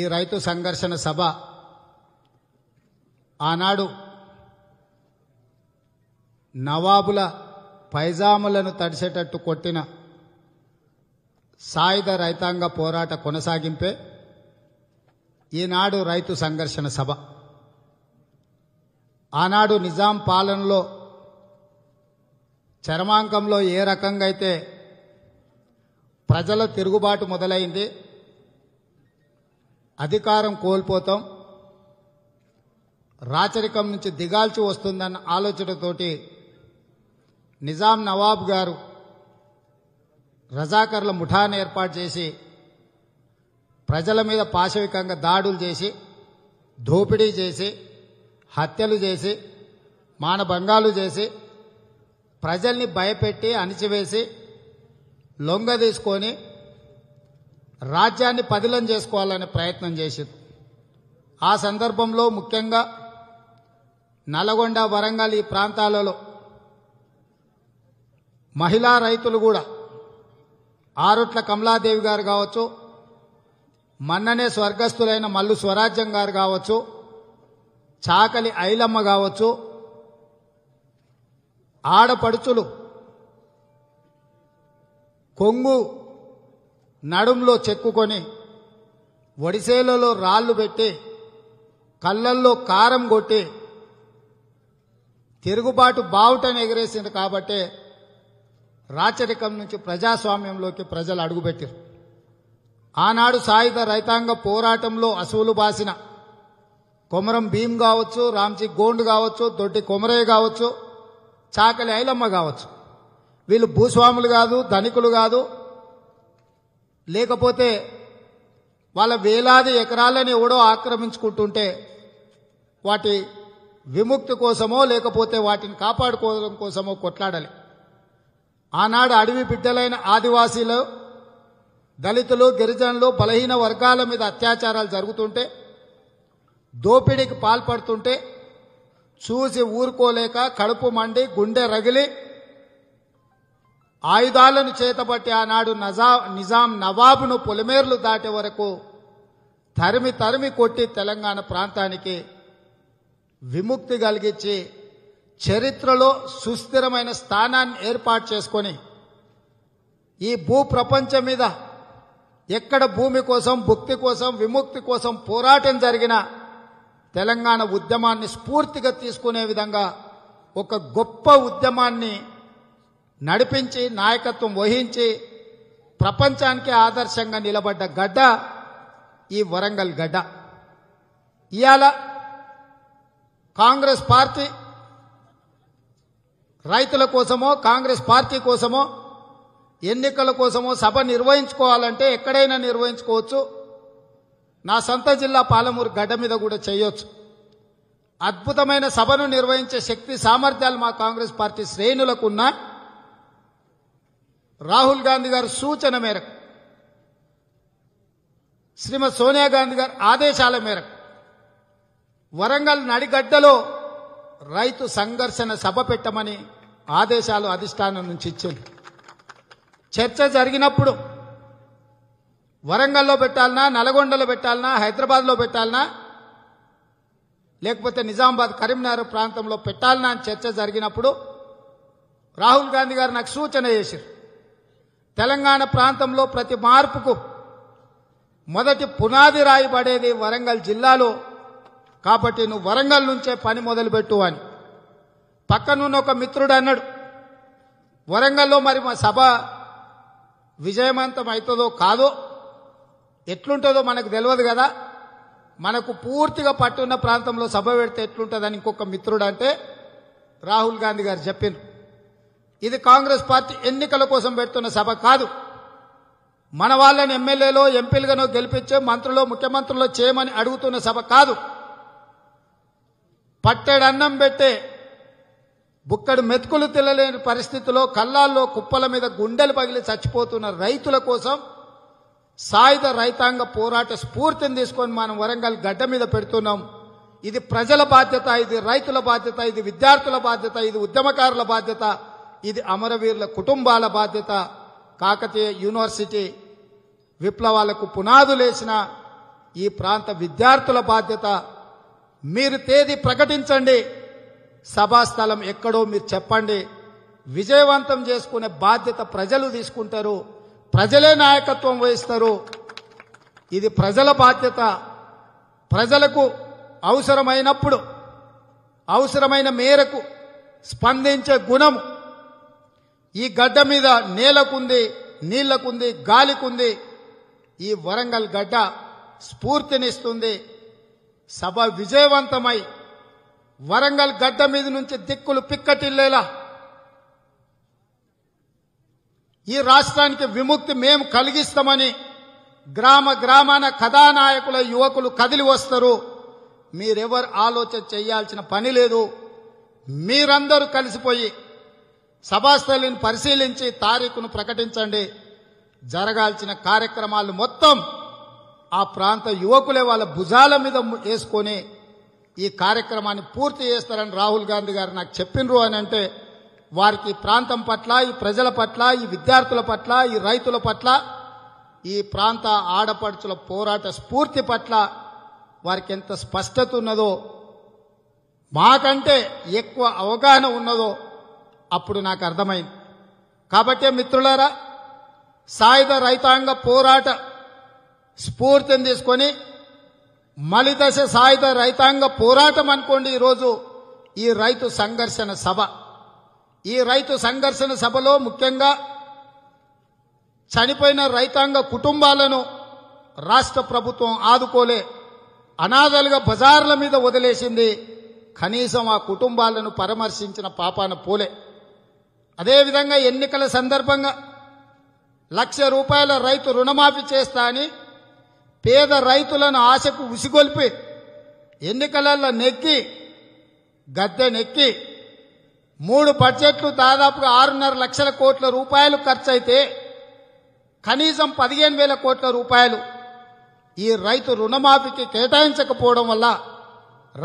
ఈ రైతు సంఘర్షణ సభ ఆనాడు నవాబుల పైజాములను తడిసేటట్టు కొట్టిన సాయుధ రైతాంగ పోరాట కొనసాగింపే ఈనాడు రైతు సంఘర్షణ సభ ఆనాడు నిజాం పాలనలో చరమాంకంలో ఏ రకంగా అయితే ప్రజల తిరుగుబాటు మొదలైంది అధికారం కోల్పోతాం రాచరికం నుంచి దిగాల్చి వస్తుందన్న ఆలోచనతోటి నిజాం నవాబ్ గారు రజాకర్ల ముఠాను ఏర్పాటు చేసి ప్రజల మీద పాశవికంగా దాడులు చేసి దోపిడీ చేసి హత్యలు చేసి మానభంగాలు చేసి ప్రజల్ని భయపెట్టి అణిచివేసి లొంగ తీసుకొని రాజ్యాన్ని పదిలం చేసుకోవాలనే ప్రయత్నం చేసింది ఆ సందర్భంలో ముఖ్యంగా నల్గొండ వరంగల్ ఈ ప్రాంతాలలో మహిళా రైతులు కూడా ఆరుట్ల కమలాదేవి గారు కావచ్చు మన్ననే స్వర్గస్థులైన మల్లు స్వరాజ్యం గారు కావచ్చు చాకలి ఐలమ్మ కావచ్చు ఆడపడుచులు కొంగు నడుంలో చెక్కుకొని ఒడిసేలలో రాళ్ళు పెట్టి కళ్ళల్లో కారం కొట్టి తిరుగుబాటు బావుటని ఎగిరేసింది కాబట్టి రాచరికం నుంచి ప్రజాస్వామ్యంలోకి ప్రజలు అడుగుపెట్టారు ఆనాడు సాయుధ రైతాంగ పోరాటంలో అసువులు బాసిన కొమరం భీం కావచ్చు రామ్జీ గోండ్ కావచ్చు దొడ్డి కొమరయ్య కావచ్చు చాకలి ఐలమ్మ కావచ్చు వీళ్ళు భూస్వాములు కాదు ధనికులు కాదు లేకపోతే వాళ్ళ వేలాది ఎకరాలని ఎవడో ఆక్రమించుకుంటుంటే వాటి విముక్తి కోసమో లేకపోతే వాటిని కాపాడుకోవడం కోసమో కొట్లాడాలి ఆనాడు అడవి బిడ్డలైన ఆదివాసీలు దళితులు గిరిజనులు బలహీన వర్గాల మీద అత్యాచారాలు జరుగుతుంటే దోపిడీకి పాల్పడుతుంటే చూసి ఊరుకోలేక కడుపు మండి గుండె రగిలి ఆయుధాలను చేతబట్టి ఆనాడు నజా నిజాం నవాబును పొలిమేర్లు దాటే వరకు తరిమి తరిమి కొట్టి తెలంగాణ ప్రాంతానికి విముక్తి కలిగించి చరిత్రలో సుస్థిరమైన స్థానాన్ని ఏర్పాటు చేసుకొని ఈ భూ ప్రపంచం మీద ఎక్కడ భూమి కోసం భుక్తి కోసం విముక్తి కోసం పోరాటం జరిగిన తెలంగాణ ఉద్యమాన్ని స్ఫూర్తిగా తీసుకునే విధంగా ఒక గొప్ప ఉద్యమాన్ని నడిపించి నాయకత్వం వహించి ప్రపంచానికి ఆదర్శంగా నిలబడ్డ గడ్డ ఈ వరంగల్ గడ్డ ఇవాళ కాంగ్రెస్ పార్టీ రైతుల కోసమో కాంగ్రెస్ పార్టీ కోసమో ఎన్నికల కోసమో సభ నిర్వహించుకోవాలంటే ఎక్కడైనా నిర్వహించుకోవచ్చు నా సొంత జిల్లా పాలమూరు గడ్డ మీద కూడా చేయొచ్చు అద్భుతమైన సభను నిర్వహించే శక్తి సామర్థ్యాలు మా కాంగ్రెస్ పార్టీ శ్రేణులకు ఉన్నాయి రాహుల్ గాంధీ గారు సూచన మేరకు శ్రీమతి సోనియా గాంధీ గారు ఆదేశాల మేరకు వరంగల్ నడిగడ్డలో రైతు సంఘర్షణ సభ పెట్టమని ఆదేశాలు అధిష్టానం నుంచి ఇచ్చింది చర్చ జరిగినప్పుడు వరంగల్లో పెట్టాలనా నల్గొండలో పెట్టాలనా హైదరాబాద్లో పెట్టాలనా లేకపోతే నిజామాబాద్ కరీంనగర్ ప్రాంతంలో పెట్టాలనా అని చర్చ జరిగినప్పుడు రాహుల్ గాంధీ గారు నాకు సూచన చేశారు తెలంగాణ ప్రాంతంలో ప్రతి మార్పుకు మొదటి పునాది రాయబడేది వరంగల్ జిల్లాలో కాబట్టి నువ్వు వరంగల్ నుంచే పని మొదలుపెట్టు అని పక్కనున్న ఒక మిత్రుడు అన్నాడు వరంగల్లో మరి మా సభ విజయవంతం అవుతుందో కాదో ఎట్లుంటుందో మనకు తెలియదు కదా మనకు పూర్తిగా పట్టున్న ప్రాంతంలో సభ పెడితే ఎట్లుంటుందని ఇంకొక మిత్రుడు అంటే రాహుల్ గాంధీ గారు చెప్పిండ్రు ఇది కాంగ్రెస్ పార్టీ ఎన్నికల కోసం పెడుతున్న సభ కాదు మన వాళ్ళని ఎమ్మెల్యేలో ఎంపీలుగానో గెలిపించే మంత్రులు ముఖ్యమంత్రులు చేయమని అడుగుతున్న సభ కాదు పట్టెడన్నం పెట్టే బుక్కడు మెతుకులు తెల్లలేని పరిస్థితిలో కళ్ళాల్లో కుప్పల మీద గుండెలు పగిలి చచ్చిపోతున్న రైతుల కోసం సాయుధ రైతాంగ పోరాట స్ఫూర్తిని తీసుకొని మనం వరంగల్ గడ్డ మీద పెడుతున్నాం ఇది ప్రజల బాధ్యత ఇది రైతుల బాధ్యత ఇది విద్యార్థుల బాధ్యత ఇది ఉద్యమకారుల బాధ్యత ఇది అమరవీరుల కుటుంబాల బాధ్యత కాకతీయ యూనివర్సిటీ విప్లవాలకు పునాదులేసిన ఈ ప్రాంత విద్యార్థుల బాధ్యత మీరు తేదీ ప్రకటించండి సభాస్థలం ఎక్కడో మీరు చెప్పండి విజయవంతం చేసుకునే బాధ్యత ప్రజలు తీసుకుంటారు ప్రజలే నాయకత్వం వహిస్తారు ఇది ప్రజల బాధ్యత ప్రజలకు అవసరమైనప్పుడు అవసరమైన మేరకు స్పందించే గుణం ఈ గడ్డ మీద నేలకుంది నీళ్లకుంది గాలికుంది ఈ వరంగల్ గడ్డ స్ఫూర్తినిస్తుంది సభ విజయవంతమై వరంగల్ గడ్డ మీద నుంచి దిక్కులు పిక్కటిల్లేలా ఈ రాష్ట్రానికి విముక్తి మేము కలిగిస్తామని గ్రామ గ్రామాన కథానాయకుల యువకులు కదిలి వస్తారు మీరెవరు ఆలోచన చేయాల్సిన పని లేదు మీరందరూ కలిసిపోయి సభాస్థలిని పరిశీలించి తారీఖును ప్రకటించండి జరగాల్సిన కార్యక్రమాలు మొత్తం ఆ ప్రాంత యువకులే వాళ్ళ భుజాల మీద వేసుకొని ఈ కార్యక్రమాన్ని పూర్తి చేస్తారని రాహుల్ గాంధీ గారు నాకు చెప్పినరు అని అంటే వారికి ప్రాంతం పట్ల ఈ ప్రజల పట్ల ఈ విద్యార్థుల పట్ల ఈ రైతుల పట్ల ఈ ప్రాంత ఆడపడుచుల పోరాట స్ఫూర్తి పట్ల వారికి ఎంత స్పష్టత ఉన్నదో మాకంటే ఎక్కువ అవగాహన ఉన్నదో అప్పుడు నాకు అర్థమైంది కాబట్టే మిత్రులారా సాయుధ రైతాంగ పోరాట స్ఫూర్తిని తీసుకొని మలిదశ సాయుధ రైతాంగ పోరాటం అనుకోండి ఈరోజు ఈ రైతు సంఘర్షణ సభ ఈ రైతు సంఘర్షణ సభలో ముఖ్యంగా చనిపోయిన రైతాంగ కుటుంబాలను రాష్ట్ర ప్రభుత్వం ఆదుకోలే అనాథలుగా బజార్ల మీద వదిలేసింది కనీసం ఆ కుటుంబాలను పరామర్శించిన పాపాన పోలే అదేవిధంగా ఎన్నికల సందర్భంగా లక్ష రూపాయల రైతు రుణమాఫీ చేస్తా అని పేద రైతులను ఆశకు ఉసిగొల్పి ఎన్నికలలో నెక్కి గద్దె నెక్కి మూడు బడ్జెట్లు దాదాపుగా ఆరున్నర లక్షల కోట్ల రూపాయలు ఖర్చయితే కనీసం పదిహేను వేల కోట్ల రూపాయలు ఈ రైతు రుణమాఫీకి కేటాయించకపోవడం వల్ల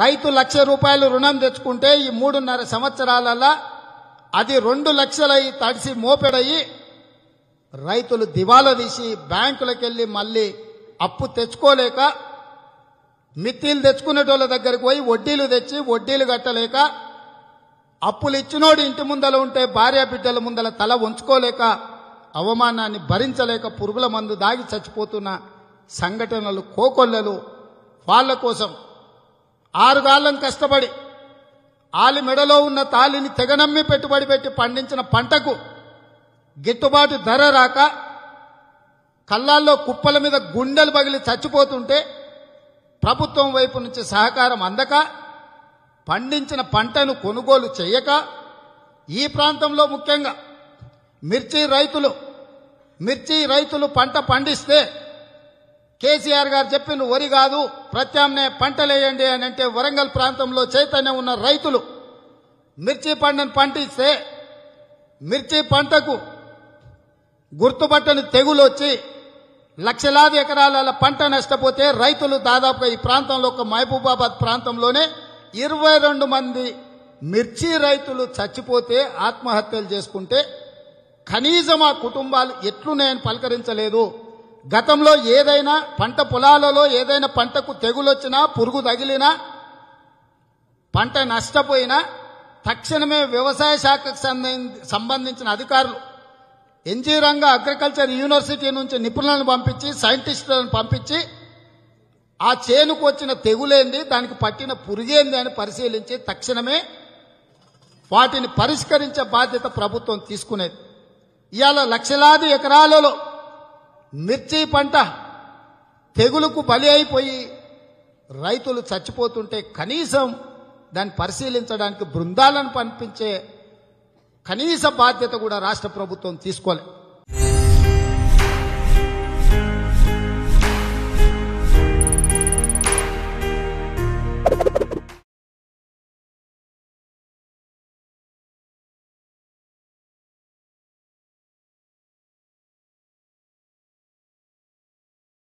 రైతు లక్ష రూపాయలు రుణం తెచ్చుకుంటే ఈ మూడున్నర సంవత్సరాలలో అది రెండు లక్షలై తడిసి మోపెడయి రైతులు దివాలా తీసి బ్యాంకులకెళ్ళి మళ్ళీ అప్పు తెచ్చుకోలేక మిత్తిలు తెచ్చుకునేటోళ్ళ దగ్గరికి పోయి వడ్డీలు తెచ్చి వడ్డీలు కట్టలేక అప్పులు ఇచ్చినోడు ఇంటి ముందల ఉంటే భార్య బిడ్డల ముందల తల ఉంచుకోలేక అవమానాన్ని భరించలేక పురుగుల మందు దాగి చచ్చిపోతున్న సంఘటనలు కోకొల్లలు వాళ్ళ కోసం ఆరుగాళ్ళం కష్టపడి ఆలి మెడలో ఉన్న తాలిని తెగనమ్మి పెట్టుబడి పెట్టి పండించిన పంటకు గిట్టుబాటు ధర రాక కళ్ళాల్లో కుప్పల మీద గుండెలు పగిలి చచ్చిపోతుంటే ప్రభుత్వం వైపు నుంచి సహకారం అందక పండించిన పంటను కొనుగోలు చేయక ఈ ప్రాంతంలో ముఖ్యంగా మిర్చి రైతులు మిర్చి రైతులు పంట పండిస్తే కేసీఆర్ గారు చెప్పిన వరి కాదు ప్రత్యామ్నాయ పంటలేయండి అని అంటే వరంగల్ ప్రాంతంలో చైతన్యం ఉన్న రైతులు మిర్చి పంటను పంటిస్తే మిర్చి పంటకు గుర్తుపట్టని తెగులు వచ్చి లక్షలాది ఎకరాల పంట నష్టపోతే రైతులు దాదాపుగా ఈ ప్రాంతంలో ఒక మహబూబాబాద్ ప్రాంతంలోనే ఇరవై రెండు మంది మిర్చి రైతులు చచ్చిపోతే ఆత్మహత్యలు చేసుకుంటే కనీసం ఆ కుటుంబాలు ఎట్లు నేను పలకరించలేదు గతంలో ఏదైనా పంట పొలాలలో ఏదైనా పంటకు తెగులొచ్చినా పురుగు తగిలినా పంట నష్టపోయినా తక్షణమే వ్యవసాయ శాఖకు సంబంధించిన అధికారులు ఎన్జీ రంగ అగ్రికల్చర్ యూనివర్సిటీ నుంచి నిపుణులను పంపించి సైంటిస్టులను పంపించి ఆ చేనుకు వచ్చిన తెగులేంది దానికి పట్టిన పురుగేంది అని పరిశీలించి తక్షణమే వాటిని పరిష్కరించే బాధ్యత ప్రభుత్వం తీసుకునేది ఇవాళ లక్షలాది ఎకరాలలో మిర్చి పంట తెగులుకు బలి అయిపోయి రైతులు చచ్చిపోతుంటే కనీసం దాన్ని పరిశీలించడానికి బృందాలను పంపించే కనీస బాధ్యత కూడా రాష్ట్ర ప్రభుత్వం తీసుకోలే